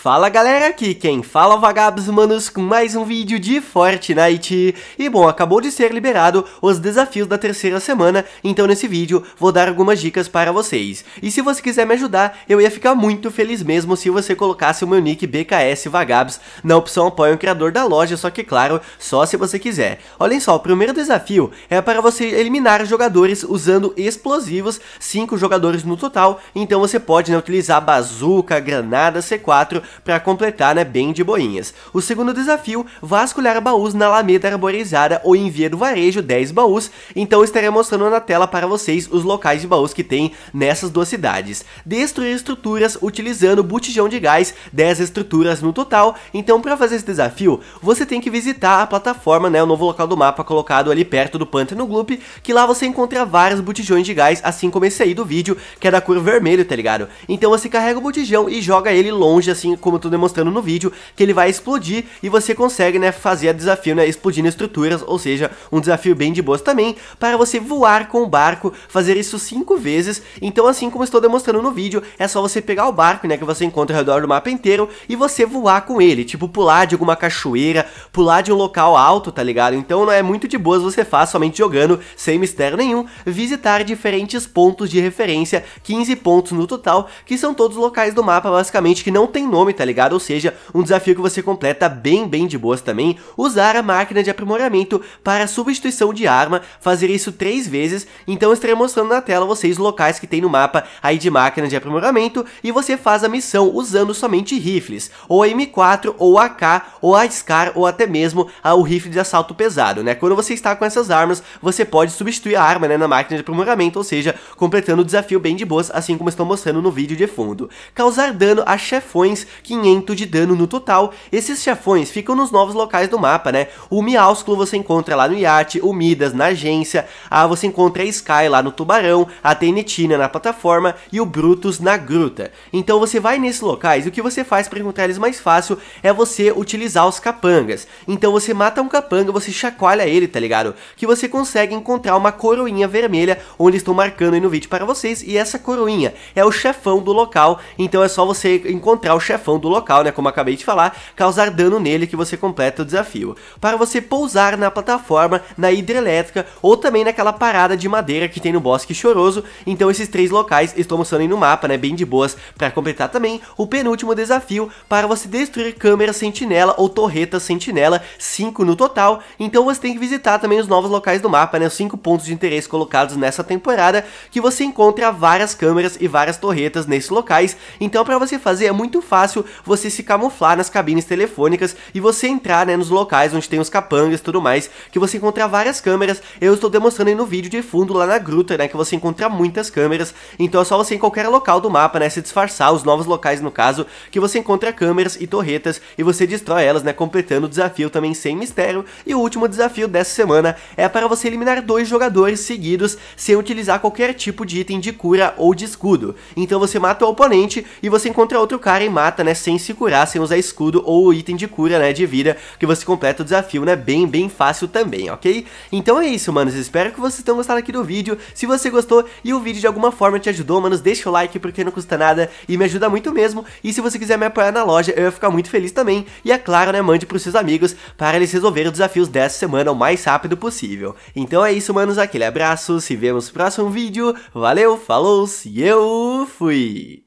Fala galera, aqui quem fala é Vagabos manos com mais um vídeo de Fortnite. E bom, acabou de ser liberado os desafios da terceira semana, então nesse vídeo vou dar algumas dicas para vocês. E se você quiser me ajudar, eu ia ficar muito feliz mesmo se você colocasse o meu nick BKS Vagabos na opção apoia o criador da loja, só que claro, só se você quiser. Olhem só, o primeiro desafio é para você eliminar jogadores usando explosivos, 5 jogadores no total, então você pode né, utilizar bazuca, granada, C4 para completar né, bem de boinhas. O segundo desafio, vasculhar baús na Alameda Arborizada ou em Via do Varejo, 10 baús, então estarei mostrando na tela para vocês os locais de baús que tem nessas duas cidades. Destruir estruturas utilizando botijão de gás, 10 estruturas no total, então para fazer esse desafio, você tem que visitar a plataforma, né, o novo local do mapa colocado ali perto do Pântano Gloop, que lá você encontra vários botijões de gás, assim como esse aí do vídeo, que é da cor vermelho, tá ligado? Então você carrega o botijão e joga ele longe, assim, como eu tô demonstrando no vídeo, que ele vai explodir e você consegue, né, fazer a desafio, né, explodindo estruturas, ou seja, um desafio bem de boas também, para você voar com o barco, fazer isso cinco vezes, então assim como estou demonstrando no vídeo, é só você pegar o barco, né, que você encontra ao redor do mapa inteiro e você voar com ele, tipo pular de alguma cachoeira, pular de um local alto, tá ligado? Então não é muito de boas você faz somente jogando, sem mistério nenhum, visitar diferentes pontos de referência, 15 pontos no total, que são todos locais do mapa basicamente que não tem nome nome, tá ligado? Ou seja, um desafio que você completa bem, bem de boas também, usar a máquina de aprimoramento para substituição de arma, fazer isso três vezes, então estarei mostrando na tela vocês locais que tem no mapa aí de máquina de aprimoramento, e você faz a missão usando somente rifles, ou a M4, ou a AK, ou a SCAR, ou até mesmo o rifle de assalto pesado, né? Quando você está com essas armas, você pode substituir a arma, né, na máquina de aprimoramento, ou seja, completando o desafio bem de boas, assim como estou mostrando no vídeo de fundo. Causar dano a chefões 500 de dano no total. Esses chefões ficam nos novos locais do mapa, né? O Miausculo você encontra lá no iate, o Midas na agência, a ah, você encontra a Sky lá no Tubarão, a Tenetina na plataforma e o Brutus na gruta. Então você vai nesses locais e o que você faz para encontrar eles mais fácil é você utilizar os capangas. Então você mata um capanga, você chacoalha ele, tá ligado? Que você consegue encontrar uma coroinha vermelha, onde estou marcando aí no vídeo para vocês, e essa coroinha é o chefão do local, então é só você encontrar o chefão chefão do local, né, como acabei de falar, causar dano nele que você completa o desafio. Para você pousar na plataforma, na hidrelétrica ou também naquela parada de madeira que tem no Bosque Choroso, então esses três locais estão mostrando aí no mapa, né, bem de boas, para completar também o penúltimo desafio para você destruir câmera sentinela ou torreta sentinela, 5 no total, então você tem que visitar também os novos locais do mapa, né, os 5 pontos de interesse colocados nessa temporada, que você encontra várias câmeras e várias torretas nesses locais, então para você fazer é muito fácil fácil você se camuflar nas cabines telefônicas e você entrar né, nos locais onde tem os capangas e tudo mais, que você encontra várias câmeras. Eu estou demonstrando aí no vídeo de fundo lá na gruta, né, que você encontra muitas câmeras. Então é só você em qualquer local do mapa, né, se disfarçar, os novos locais no caso, que você encontra câmeras e torretas e você destrói elas, né, completando o desafio também sem mistério. E o último desafio dessa semana é para você eliminar dois jogadores seguidos sem utilizar qualquer tipo de item de cura ou de escudo. Então você mata o oponente e você encontra outro cara e mata, né, né, sem se curar, sem usar escudo ou item de cura, né, de vida, que você completa o desafio, né, bem, bem fácil também, ok? Então é isso, manos, espero que vocês tenham gostado aqui do vídeo, se você gostou e o vídeo de alguma forma te ajudou, manos, deixa o like porque não custa nada e me ajuda muito mesmo, e se você quiser me apoiar na loja, eu ia ficar muito feliz também, e é claro, né, mande pros seus amigos para eles resolverem os desafios dessa semana o mais rápido possível. Então é isso, manos, aquele abraço, se vemos no próximo vídeo, valeu, falou, e eu fui!